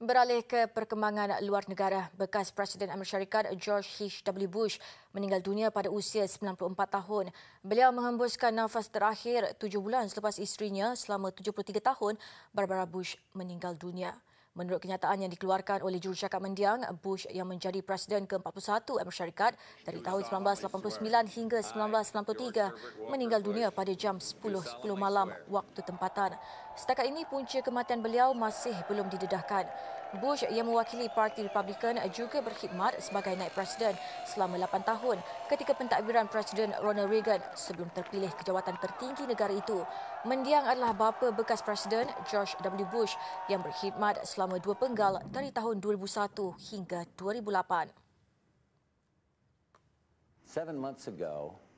Beralih ke perkembangan luar negara, bekas Presiden Amerika Syarikat George H.W. Bush meninggal dunia pada usia 94 tahun. Beliau menghembuskan nafas terakhir tujuh bulan selepas isterinya selama 73 tahun, Barbara Bush meninggal dunia. Menurut kenyataan yang dikeluarkan oleh jurucakap mendiang, Bush yang menjadi Presiden ke-41 Amerika Syarikat dari tahun 1989 hingga 1993 meninggal dunia pada jam 10.10 malam waktu tempatan. Setakat ini punca kematian beliau masih belum didedahkan. Bush yang mewakili Parti Republikan juga berkhidmat sebagai naib presiden selama 8 tahun ketika pentadbiran Presiden Ronald Reagan sebelum terpilih ke jawatan tertinggi negara itu. Mendiang adalah bapa bekas Presiden George W. Bush yang berkhidmat selama selama dua penggal dari tahun 2001 hingga 2008.